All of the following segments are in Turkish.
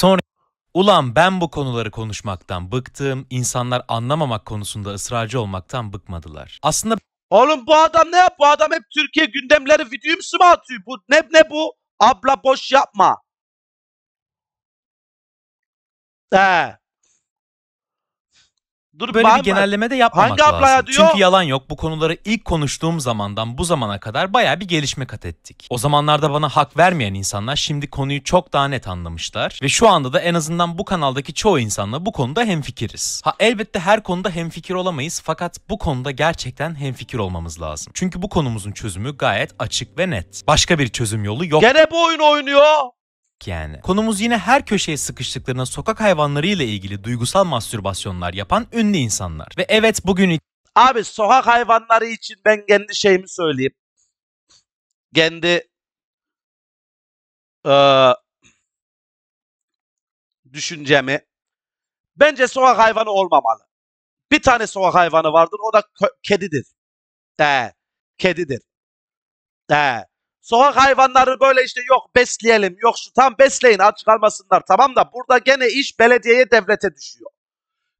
Sonra ulan ben bu konuları konuşmaktan bıktım, insanlar anlamamak konusunda ısrarcı olmaktan bıkmadılar. Aslında Oğlum bu adam ne yap? Bu adam hep Türkiye gündemleri videomuzu mu atıyor? Bu ne ne bu? Abla boş yapma. He. Dur böyle bir genelleme de yapmamak hangi lazım. Ablaya diyor? Çünkü yalan yok bu konuları ilk konuştuğum zamandan bu zamana kadar baya bir gelişme kat ettik. O zamanlarda bana hak vermeyen insanlar şimdi konuyu çok daha net anlamışlar ve şu anda da en azından bu kanaldaki çoğu insanla bu konuda hemfikiriz. Ha elbette her konuda hemfikir olamayız fakat bu konuda gerçekten hemfikir olmamız lazım. Çünkü bu konumuzun çözümü gayet açık ve net. Başka bir çözüm yolu yok. Gene bu oyun oynuyor yani. Konumuz yine her köşeye sıkıştıklarına sokak hayvanlarıyla ilgili duygusal mastürbasyonlar yapan ünlü insanlar. Ve evet bugün... Abi sokak hayvanları için ben kendi şeyimi söyleyeyim. Kendi... Ee, düşüncemi. Bence sokak hayvanı olmamalı. Bir tane sokak hayvanı vardır. O da kedidir. He. Kedidir. He. Sokak hayvanları böyle işte yok besleyelim, yok şu tam besleyin aç kalmasınlar. Tamam da burada gene iş belediyeye devlete düşüyor.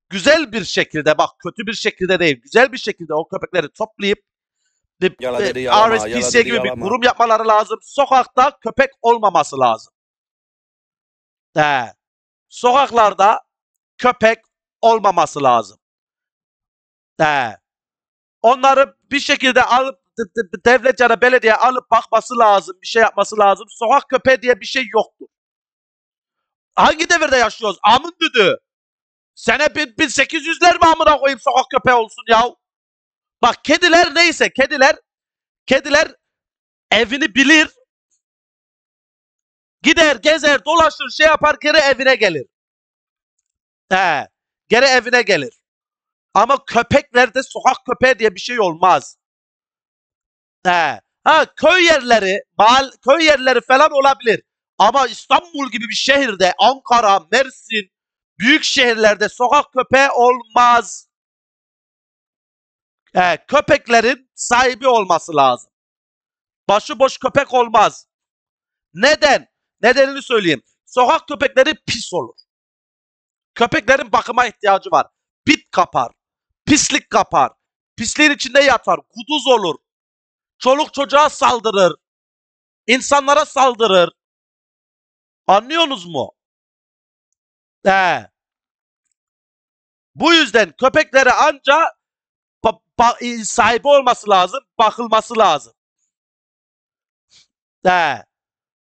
Güzel bir şekilde bak kötü bir şekilde değil güzel bir şekilde o köpekleri toplayıp yala dedi, yalama, gibi bir kurum yapmaları lazım. Sokakta köpek olmaması lazım. He. Sokaklarda köpek olmaması lazım. He. Onları bir şekilde alıp Devlet ya da belediye alıp bakması lazım. Bir şey yapması lazım. Sokak köpeği diye bir şey yoktu. Hangi devirde yaşıyoruz? Amın düdü. Sene 1800'ler mi amına koyayım sokak köpeği olsun ya? Bak kediler neyse kediler kediler evini bilir. Gider gezer dolaşır şey yapar geri evine gelir. He, geri evine gelir. Ama köpeklerde sokak köpeği diye bir şey olmaz. He. Ha köy yerleri, mal, köy yerleri falan olabilir. Ama İstanbul gibi bir şehirde, Ankara, Mersin, büyük şehirlerde sokak köpeği olmaz. He, köpeklerin sahibi olması lazım. Başıboş köpek olmaz. Neden? Nedenini söyleyeyim. Sokak köpekleri pis olur. Köpeklerin bakıma ihtiyacı var. Bit kapar. Pislik kapar. Pisliğin içinde yatar. Kuduz olur. Çoluk çocuğa saldırır. İnsanlara saldırır. Anlıyorsunuz mu? He. Bu yüzden köpeklere anca sahibi olması lazım, bakılması lazım. He.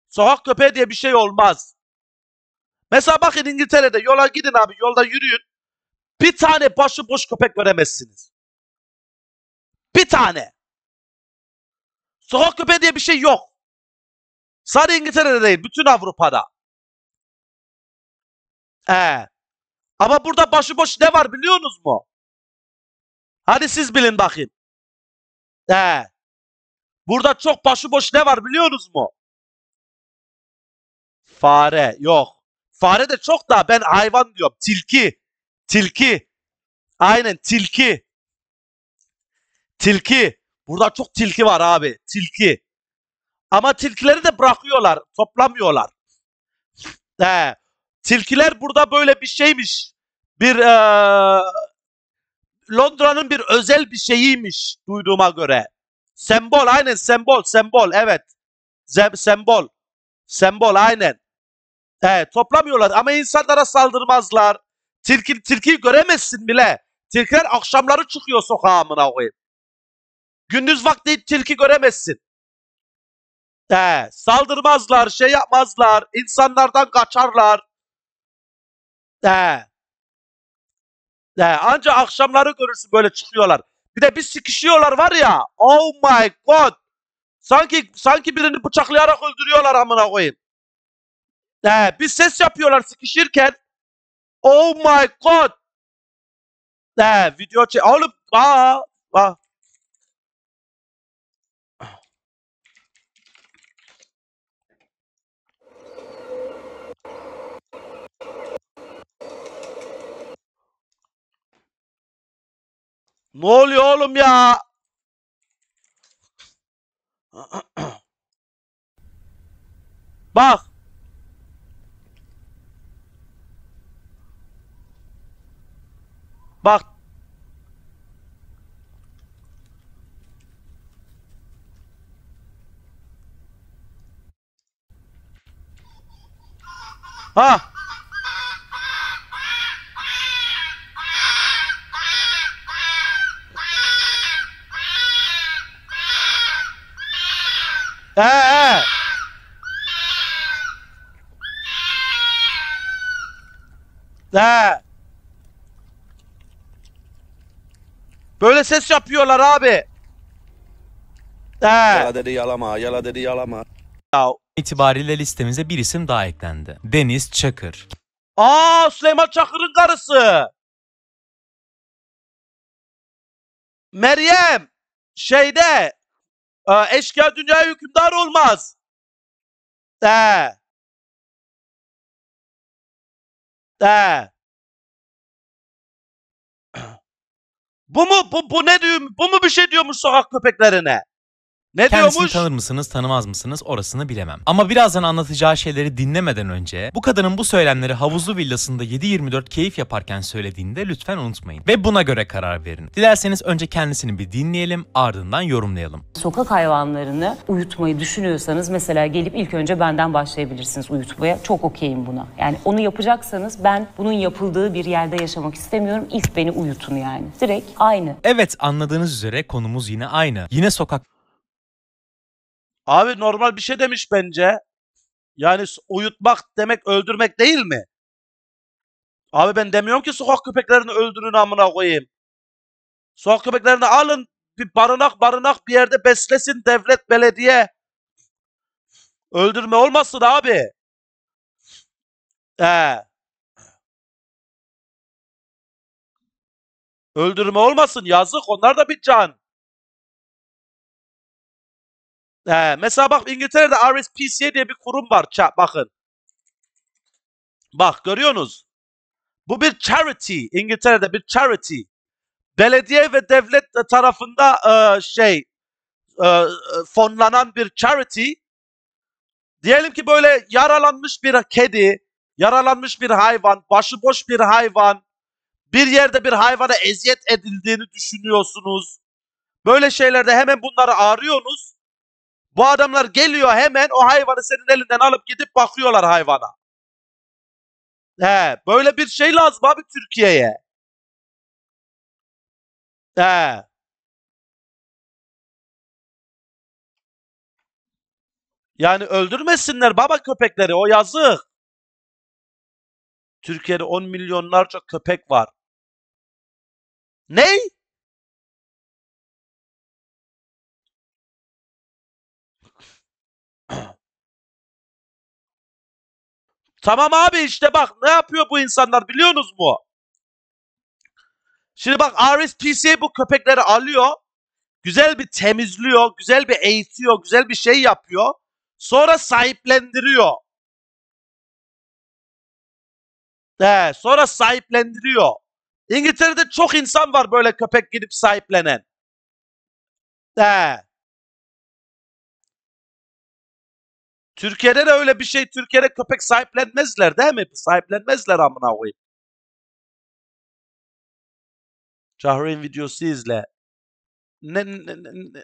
Sokak köpeği diye bir şey olmaz. Mesela bakın İngiltere'de yola gidin abi, yolda yürüyün. Bir tane başıboş köpek göremezsiniz. Bir tane. Sokak köpeği diye bir şey yok. Sadece İngiltere'de değil. Bütün Avrupa'da. Ee, ama burada başıboş ne var biliyorsunuz mu? Hadi siz bilin bakayım. Ee, burada çok başıboş ne var biliyorsunuz mu? Fare yok. Fare de çok daha ben hayvan diyorum. Tilki. Tilki. Aynen tilki. Tilki. Burada çok tilki var abi. Tilki. Ama tilkileri de bırakıyorlar. Toplamıyorlar. He. Tilkiler burada böyle bir şeymiş. Bir e, Londra'nın bir özel bir şeyiymiş duyduğuma göre. Sembol aynen sembol sembol evet. Zem, sembol. Sembol aynen. He, toplamıyorlar ama insanlara saldırmazlar. Tilki, tilkiyi göremezsin bile. Tilkiler akşamları çıkıyor sokağa amına koyayım. Gündüz vakti tilki göremezsin. De saldırmazlar, şey yapmazlar, insanlardan kaçarlar. De de ancak akşamları görürsün böyle çıkıyorlar. Bir de bir sıkışıyorlar var ya. Oh my god. Sanki sanki birini bıçaklayarak öldürüyorlar amına koyayım. De bir ses yapıyorlar sıkışırken. Oh my god. De video çek. Oğlum aa, aa. Ne oluyor oğlum ya? Bak. Bak. Ha. He he. He. Böyle ses yapıyorlar abi. He. Yala dedi yalama, yala dedi yalama. Ya. İtibariyle listemize bir isim daha eklendi. Deniz Çakır. Aa Süleyman Çakır'ın karısı. Meryem şeyde e, eşkıya dünyaya hükümdar olmaz. De. De. Bu mu bu, bu ne diyor? Bu mu bir şey diyormuş sokak köpeklerine? Ne Kendisini diyormuş? tanır mısınız, tanımaz mısınız orasını bilemem. Ama birazdan anlatacağı şeyleri dinlemeden önce bu kadının bu söylemleri havuzlu villasında 7-24 keyif yaparken söylediğinde lütfen unutmayın. Ve buna göre karar verin. Dilerseniz önce kendisini bir dinleyelim ardından yorumlayalım. Sokak hayvanlarını uyutmayı düşünüyorsanız mesela gelip ilk önce benden başlayabilirsiniz uyutmaya. Çok okeyim buna. Yani onu yapacaksanız ben bunun yapıldığı bir yerde yaşamak istemiyorum. İlk beni uyutun yani. Direkt aynı. Evet anladığınız üzere konumuz yine aynı. Yine sokak Abi normal bir şey demiş bence. Yani uyutmak demek öldürmek değil mi? Abi ben demiyorum ki sokak köpeklerini öldürün amına koyayım. Sokak köpeklerini alın bir barınak barınak bir yerde beslesin devlet belediye. Öldürme olmasın abi. Ee. Öldürme olmasın yazık onlar da bir can. Ee, mesela bak İngiltere'de RSPCA diye bir kurum var. Ça bakın. Bak görüyorsunuz. Bu bir charity. İngiltere'de bir charity. Belediye ve devlet tarafında e, şey e, fonlanan bir charity. Diyelim ki böyle yaralanmış bir kedi, yaralanmış bir hayvan, başıboş bir hayvan, bir yerde bir hayvana eziyet edildiğini düşünüyorsunuz. Böyle şeylerde hemen bunları arıyorsunuz bu adamlar geliyor hemen o hayvanı senin elinden alıp gidip bakıyorlar hayvana. He, böyle bir şey lazım abi Türkiye'ye. He. Yani öldürmesinler baba köpekleri o yazık. Türkiye'de 10 milyonlarca köpek var. Ney? Tamam abi işte bak ne yapıyor bu insanlar biliyorsunuz mu? Şimdi bak RSPCA bu köpekleri alıyor. Güzel bir temizliyor. Güzel bir eğitiyor. Güzel bir şey yapıyor. Sonra sahiplendiriyor. De, sonra sahiplendiriyor. İngiltere'de çok insan var böyle köpek gidip sahiplenen. De. Türkiye'de de öyle bir şey. Türkiye'de köpek sahiplenmezler değil mi? Sahiplenmezler amına koyayım. Cahreyn videosu izle. Ne, ne, ne, ne.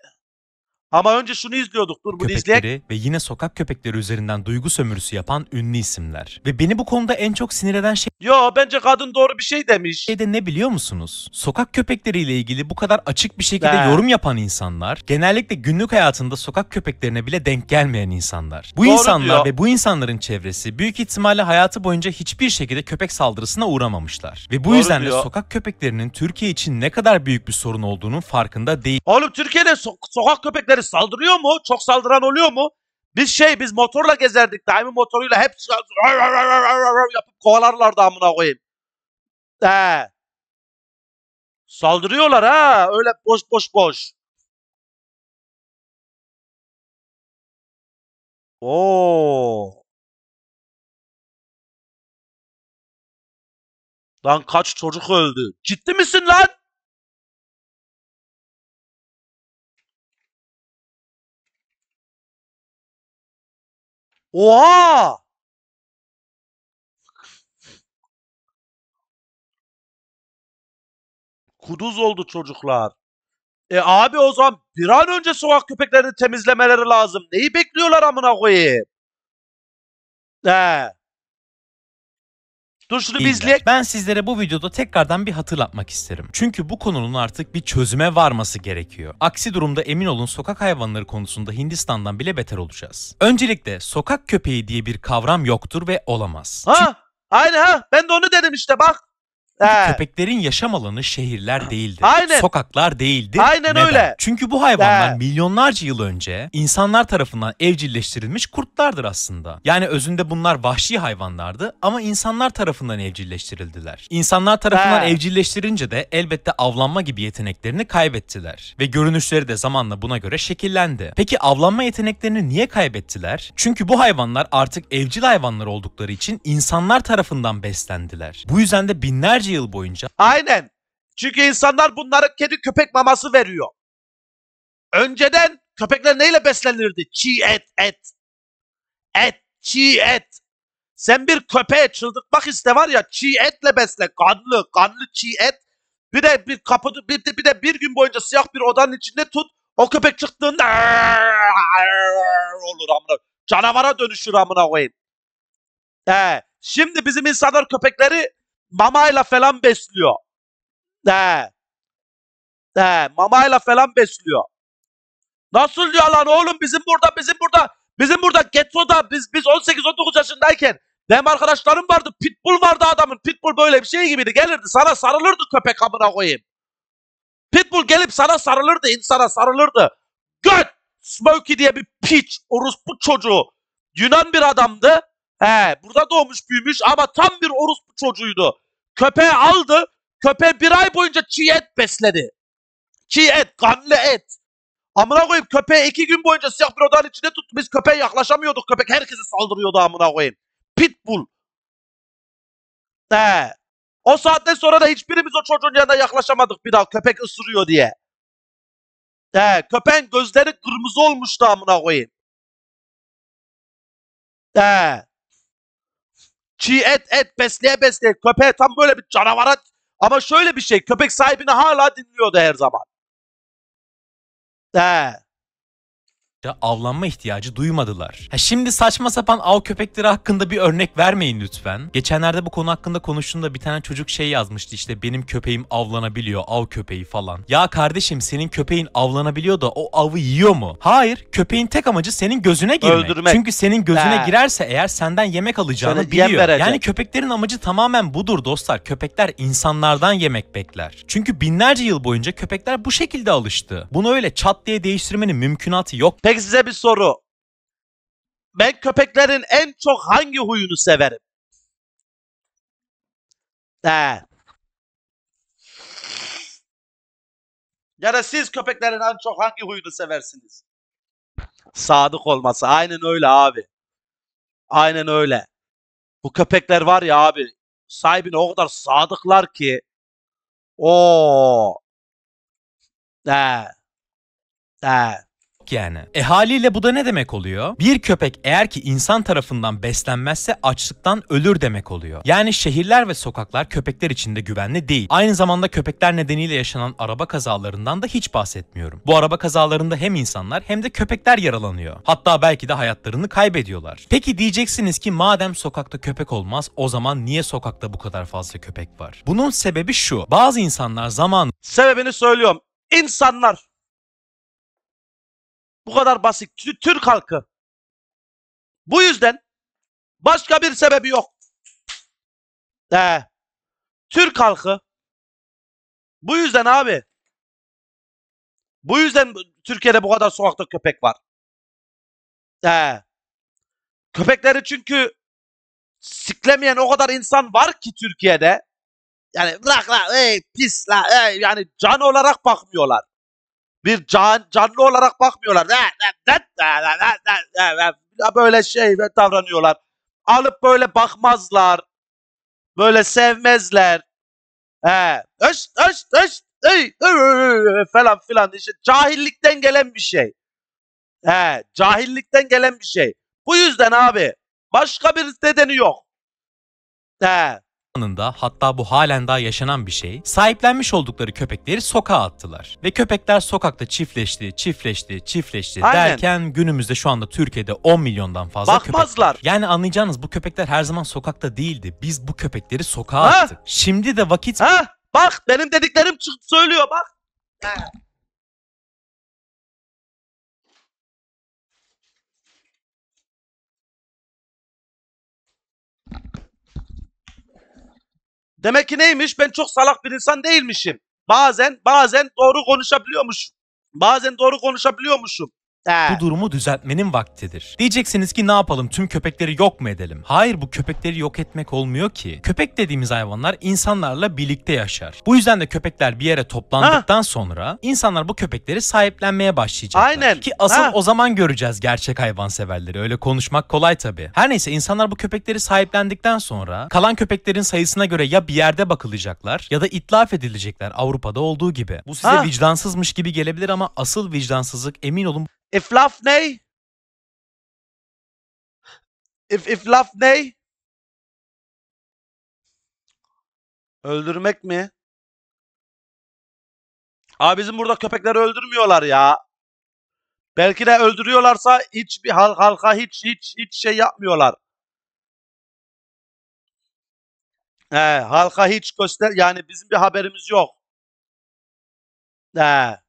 Ama önce şunu izliyorduk. Dur bunu izleyek. Köpekleri ve yine sokak köpekleri üzerinden duygu sömürüsü yapan ünlü isimler. Ve beni bu konuda en çok sinir eden şey Yo bence kadın doğru bir şey demiş. şey de ne biliyor musunuz? Sokak köpekleriyle ilgili bu kadar açık bir şekilde He. yorum yapan insanlar genellikle günlük hayatında sokak köpeklerine bile denk gelmeyen insanlar. Bu Doğru insanlar diyor. ve bu insanların çevresi büyük ihtimalle hayatı boyunca hiçbir şekilde köpek saldırısına uğramamışlar. Ve bu Doğru yüzden diyor. de sokak köpeklerinin Türkiye için ne kadar büyük bir sorun olduğunun farkında değil. Oğlum Türkiye'de so- sokak köpekleri saldırıyor mu? Çok saldıran oluyor mu? Biz şey biz motorla gezerdik. Daimi motoruyla hep yapıp kovalarlardı amına koyayım. He. Saldırıyorlar ha. Öyle boş boş boş. Oo. Lan kaç çocuk öldü? Ciddi misin lan? Oha! Kuduz oldu çocuklar. E abi o zaman bir an önce sokak köpeklerini temizlemeleri lazım. Neyi bekliyorlar amına koyayım? He. Dur şunu bir izle. Ben sizlere bu videoda tekrardan bir hatırlatmak isterim. Çünkü bu konunun artık bir çözüme varması gerekiyor. Aksi durumda emin olun sokak hayvanları konusunda Hindistan'dan bile beter olacağız. Öncelikle sokak köpeği diye bir kavram yoktur ve olamaz. Ha! Aynı ha! Ben de onu dedim işte bak. He. Köpeklerin yaşam alanı şehirler değildi. Aynen. Sokaklar değildi. Aynen Neden? öyle. Çünkü bu hayvanlar He. milyonlarca yıl önce insanlar tarafından evcilleştirilmiş kurtlardır aslında. Yani özünde bunlar vahşi hayvanlardı ama insanlar tarafından evcilleştirildiler. İnsanlar tarafından He. evcilleştirince de elbette avlanma gibi yeteneklerini kaybettiler. Ve görünüşleri de zamanla buna göre şekillendi. Peki avlanma yeteneklerini niye kaybettiler? Çünkü bu hayvanlar artık evcil hayvanlar oldukları için insanlar tarafından beslendiler. Bu yüzden de binler Yüzlerce yıl boyunca. Aynen. Çünkü insanlar bunları kedi köpek maması veriyor. Önceden köpekler neyle beslenirdi? Çiğ et, et. Et, çiğ et. Sen bir köpeğe çıldırtmak iste var ya çiğ etle besle. Kanlı, kanlı çiğ et. Bir de bir kapı bir de, bir de bir gün boyunca siyah bir odanın içinde tut. O köpek çıktığında olur amına. Canavara dönüşür amına koyayım. He. Şimdi bizim insanlar köpekleri mamayla falan besliyor. He. He, mamayla falan besliyor. Nasıl diyor lan oğlum bizim burada bizim burada bizim burada Getso'da biz biz 18-19 yaşındayken benim arkadaşlarım vardı pitbull vardı adamın pitbull böyle bir şey gibiydi gelirdi sana sarılırdı köpek amına koyayım. Pitbull gelip sana sarılırdı insana sarılırdı. Göt Smokey diye bir piç orospu çocuğu Yunan bir adamdı. He, burada doğmuş büyümüş ama tam bir orospu çocuğuydu. Köpeği aldı. Köpeği bir ay boyunca çiğ et besledi. Çiğ et, kanlı et. Amına koyayım köpeği iki gün boyunca siyah bir odanın içinde tuttu. Biz köpeğe yaklaşamıyorduk. Köpek herkese saldırıyordu amına koyayım. Pitbull. Ee, O saatten sonra da hiçbirimiz o çocuğun yanına yaklaşamadık bir daha köpek ısırıyor diye. Ee, köpeğin gözleri kırmızı olmuştu amına koyayım. Ee. Çiğ et et besleye besleye köpeğe tam böyle bir canavara ama şöyle bir şey köpek sahibini hala dinliyordu her zaman. He da avlanma ihtiyacı duymadılar. Ha şimdi saçma sapan av köpekleri hakkında bir örnek vermeyin lütfen. Geçenlerde bu konu hakkında konuştuğumda bir tane çocuk şey yazmıştı işte benim köpeğim avlanabiliyor av köpeği falan. Ya kardeşim senin köpeğin avlanabiliyor da o avı yiyor mu? Hayır köpeğin tek amacı senin gözüne girmek. Öldürmek. Çünkü senin gözüne ha. girerse eğer senden yemek alacağını Sana biliyor. Yani köpeklerin amacı tamamen budur dostlar. Köpekler insanlardan yemek bekler. Çünkü binlerce yıl boyunca köpekler bu şekilde alıştı. Bunu öyle çat diye değiştirmenin mümkünatı yok. Peki Peki size bir soru. Ben köpeklerin en çok hangi huyunu severim? He. Ya da siz köpeklerin en çok hangi huyunu seversiniz? Sadık olması. Aynen öyle abi. Aynen öyle. Bu köpekler var ya abi. Sahibine o kadar sadıklar ki. Oo. He. He yani. E haliyle bu da ne demek oluyor? Bir köpek eğer ki insan tarafından beslenmezse açlıktan ölür demek oluyor. Yani şehirler ve sokaklar köpekler için de güvenli değil. Aynı zamanda köpekler nedeniyle yaşanan araba kazalarından da hiç bahsetmiyorum. Bu araba kazalarında hem insanlar hem de köpekler yaralanıyor. Hatta belki de hayatlarını kaybediyorlar. Peki diyeceksiniz ki madem sokakta köpek olmaz o zaman niye sokakta bu kadar fazla köpek var? Bunun sebebi şu. Bazı insanlar zaman... Sebebini söylüyorum. İnsanlar bu kadar basit. Türk halkı. Bu yüzden başka bir sebebi yok. Ee, Türk halkı bu yüzden abi bu yüzden Türkiye'de bu kadar sokakta köpek var. Ee, köpekleri çünkü siklemeyen o kadar insan var ki Türkiye'de. Yani bırak la ey pis la ey yani can olarak bakmıyorlar bir can, canlı olarak bakmıyorlar. ne ne ne ne Böyle şey davranıyorlar. Alıp böyle bakmazlar. Böyle sevmezler. He. Öş, öş, öş, ey, falan filan. İşte cahillikten gelen bir şey. He. Cahillikten gelen bir şey. Bu yüzden abi. Başka bir nedeni yok. He anında hatta bu halen daha yaşanan bir şey sahiplenmiş oldukları köpekleri sokağa attılar. Ve köpekler sokakta çiftleşti, çiftleşti, çiftleşti Aynen. derken günümüzde şu anda Türkiye'de 10 milyondan fazla Bakmazlar. köpek. Yani anlayacağınız bu köpekler her zaman sokakta değildi. Biz bu köpekleri sokağa ha? attık. Şimdi de vakit... Ha? Bak benim dediklerim söylüyor bak. Ha. Demek ki neymiş? Ben çok salak bir insan değilmişim. Bazen, bazen doğru konuşabiliyormuş. Bazen doğru konuşabiliyormuşum. Ha. Bu durumu düzeltmenin vaktidir. Diyeceksiniz ki ne yapalım tüm köpekleri yok mu edelim? Hayır bu köpekleri yok etmek olmuyor ki. Köpek dediğimiz hayvanlar insanlarla birlikte yaşar. Bu yüzden de köpekler bir yere toplandıktan ha. sonra insanlar bu köpekleri sahiplenmeye başlayacaklar. Aynen. Ki asıl ha. o zaman göreceğiz gerçek hayvanseverleri. Öyle konuşmak kolay tabii. Her neyse insanlar bu köpekleri sahiplendikten sonra kalan köpeklerin sayısına göre ya bir yerde bakılacaklar ya da itlaf edilecekler Avrupa'da olduğu gibi. Bu size ha. vicdansızmış gibi gelebilir ama asıl vicdansızlık emin olun İflaf ney? İf, iflaf ney? Öldürmek mi? Abi bizim burada köpekleri öldürmüyorlar ya. Belki de öldürüyorlarsa hiç bir hiçbir halka hiç hiç hiç şey yapmıyorlar. He, halka hiç göster yani bizim bir haberimiz yok. He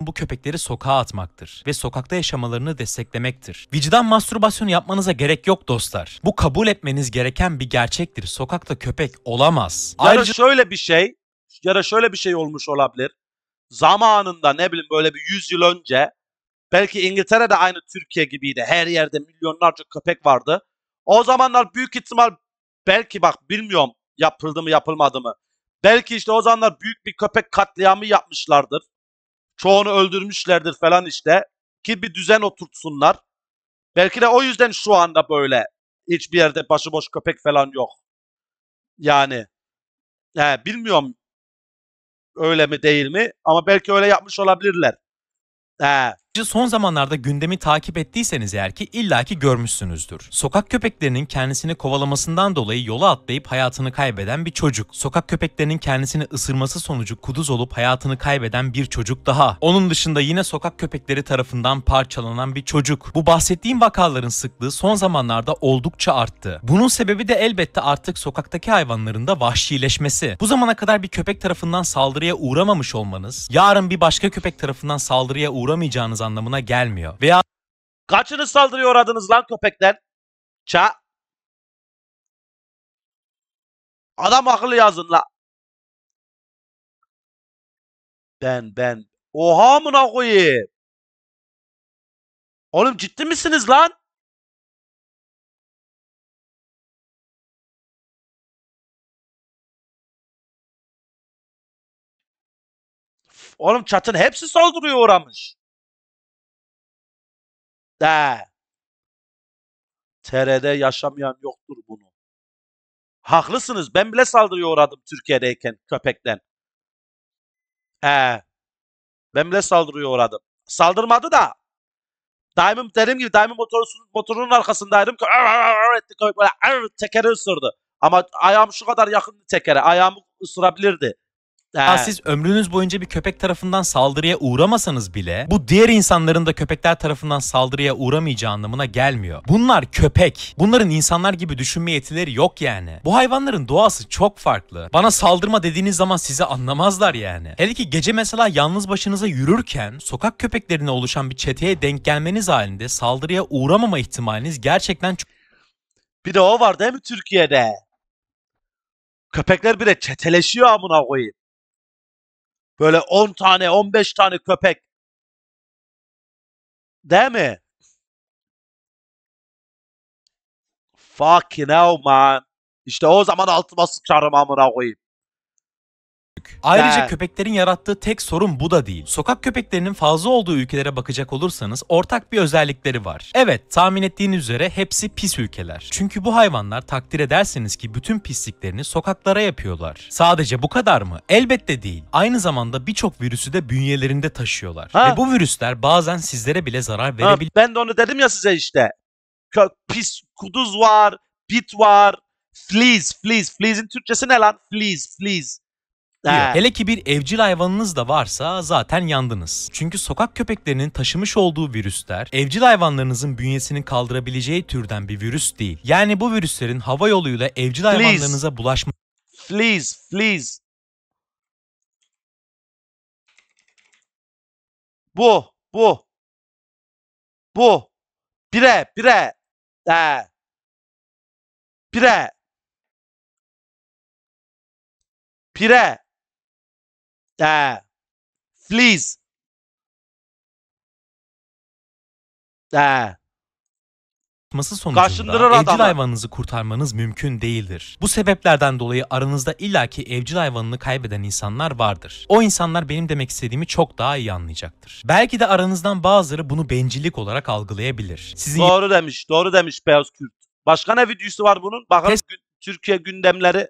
bu köpekleri sokağa atmaktır ve sokakta yaşamalarını desteklemektir. Vicdan mastürbasyonu yapmanıza gerek yok dostlar. Bu kabul etmeniz gereken bir gerçektir. Sokakta köpek olamaz. Ya Ayrıca... şöyle bir şey, ya da şöyle bir şey olmuş olabilir. Zamanında ne bileyim böyle bir 100 yıl önce belki İngiltere'de aynı Türkiye gibiydi. Her yerde milyonlarca köpek vardı. O zamanlar büyük ihtimal belki bak bilmiyorum yapıldı mı yapılmadı mı. Belki işte o zamanlar büyük bir köpek katliamı yapmışlardır. Çoğunu öldürmüşlerdir falan işte. Ki bir düzen oturtsunlar. Belki de o yüzden şu anda böyle. Hiçbir yerde başıboş köpek falan yok. Yani. He, bilmiyorum öyle mi değil mi ama belki öyle yapmış olabilirler. He. Son zamanlarda gündemi takip ettiyseniz eğer ki illaki görmüşsünüzdür. Sokak köpeklerinin kendisini kovalamasından dolayı yola atlayıp hayatını kaybeden bir çocuk. Sokak köpeklerinin kendisini ısırması sonucu kuduz olup hayatını kaybeden bir çocuk daha. Onun dışında yine sokak köpekleri tarafından parçalanan bir çocuk. Bu bahsettiğim vakaların sıklığı son zamanlarda oldukça arttı. Bunun sebebi de elbette artık sokaktaki hayvanların da vahşileşmesi. Bu zamana kadar bir köpek tarafından saldırıya uğramamış olmanız, yarın bir başka köpek tarafından saldırıya uğramayacağınız anlamına gelmiyor. Veya kaçını saldırıyor adınız lan köpekler? Ça. Adam akıllı yazın la. Ben ben. Oha mına koyayım. Oğlum ciddi misiniz lan? Oğlum çatın hepsi saldırıyor uğramış de TR'de yaşamayan yoktur bunu. Haklısınız. Ben bile saldırıya uğradım Türkiye'deyken köpekten. Ee, ben bile saldırıya uğradım. Saldırmadı da. Daimim dediğim gibi daimi motorun, motorunun arkasındaydım. Etti köpek böyle tekeri ısırdı. Ama ayağım şu kadar yakın tekere. Ayağımı ısırabilirdi. Ha, siz ömrünüz boyunca bir köpek tarafından saldırıya uğramasanız bile bu diğer insanların da köpekler tarafından saldırıya uğramayacağı anlamına gelmiyor. Bunlar köpek. Bunların insanlar gibi düşünme yetileri yok yani. Bu hayvanların doğası çok farklı. Bana saldırma dediğiniz zaman sizi anlamazlar yani. Hele ki gece mesela yalnız başınıza yürürken sokak köpeklerine oluşan bir çeteye denk gelmeniz halinde saldırıya uğramama ihtimaliniz gerçekten çok... Bir de o var değil mi Türkiye'de? Köpekler bile çeteleşiyor amına koyayım. Böyle 10 tane 15 tane köpek. Değil mi? Fucking hell man. İşte o zaman altıma sıçarım amına koyayım büyük. Ayrıca ben... köpeklerin yarattığı tek sorun bu da değil. Sokak köpeklerinin fazla olduğu ülkelere bakacak olursanız ortak bir özellikleri var. Evet tahmin ettiğiniz üzere hepsi pis ülkeler. Çünkü bu hayvanlar takdir ederseniz ki bütün pisliklerini sokaklara yapıyorlar. Sadece bu kadar mı? Elbette değil. Aynı zamanda birçok virüsü de bünyelerinde taşıyorlar. Ha. Ve bu virüsler bazen sizlere bile zarar verebilir. Ben de onu dedim ya size işte. Kö pis kuduz var, bit var, fleas, fleas. Fleas'in Türkçesi ne lan? Fleas, fleas. Ha. Hele ki bir evcil hayvanınız da varsa zaten yandınız. Çünkü sokak köpeklerinin taşımış olduğu virüsler evcil hayvanlarınızın bünyesini kaldırabileceği türden bir virüs değil. Yani bu virüslerin hava yoluyla evcil Please. hayvanlarınıza bulaşma... Please, please. Bu, bu. Bu. Bire, bire. Ee. Pire. Pire the ee, fleas the ee. çarpması sonucunda Karşındırır evcil adamı. hayvanınızı kurtarmanız mümkün değildir. Bu sebeplerden dolayı aranızda illaki evcil hayvanını kaybeden insanlar vardır. O insanlar benim demek istediğimi çok daha iyi anlayacaktır. Belki de aranızdan bazıları bunu bencillik olarak algılayabilir. Sizin Doğru demiş. Doğru demiş Beyaz Kürt. Başka ne videosu var bunun? Bakalım Kes- Türkiye gündemleri.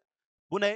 Bu ne?